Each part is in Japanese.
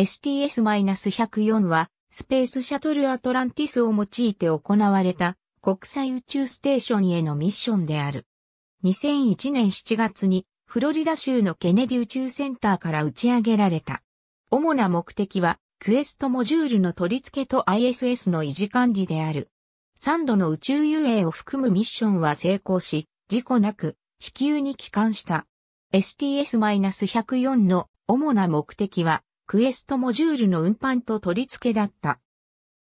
STS-104 は、スペースシャトルアトランティスを用いて行われた国際宇宙ステーションへのミッションである。2001年7月にフロリダ州のケネディ宇宙センターから打ち上げられた。主な目的はクエストモジュールの取り付けと ISS の維持管理である。3度の宇宙遊泳を含むミッションは成功し、事故なく地球に帰還した。STS-104 の主な目的はクエストモジュールの運搬と取り付けだった。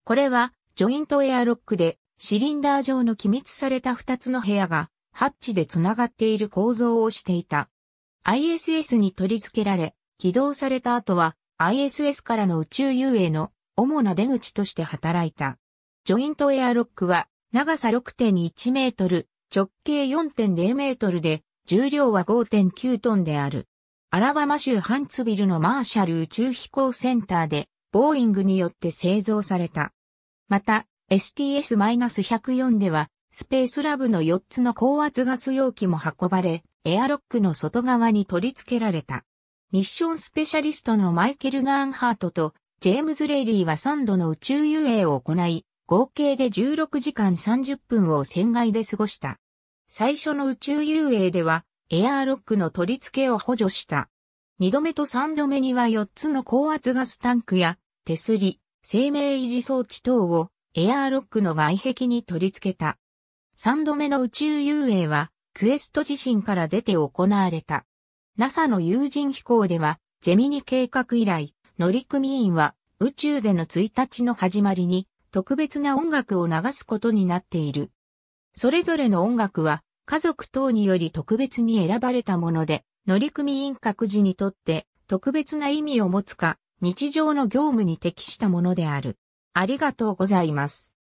これは、ジョイントエアロックで、シリンダー状の機密された2つの部屋が、ハッチで繋がっている構造をしていた。ISS に取り付けられ、起動された後は、ISS からの宇宙遊泳の主な出口として働いた。ジョイントエアロックは、長さ6.1メートル、直径4.0メートルで、重量は5.9トンである。アラバマ州ハンツビルのマーシャル宇宙飛行センターで、ボーイングによって製造された。また、STS-104 では、スペースラブの4つの高圧ガス容器も運ばれ、エアロックの外側に取り付けられた。ミッションスペシャリストのマイケル・ガーンハートとジェームズ・レイリーは3度の宇宙遊泳を行い、合計で16時間30分を船外で過ごした。最初の宇宙遊泳ではエアーロックの取り付けを補助した。二度目と三度目には四つの高圧ガスタンクや手すり、生命維持装置等をエアーロックの外壁に取り付けた。三度目の宇宙遊泳はクエスト自身から出て行われた。NASA の有人飛行ではジェミニ計画以来、乗組員は宇宙での1日の始まりに特別な音楽を流すことになっている。それぞれの音楽は家族等により特別に選ばれたもので、乗組員各自にとって特別な意味を持つか、日常の業務に適したものである。ありがとうございます。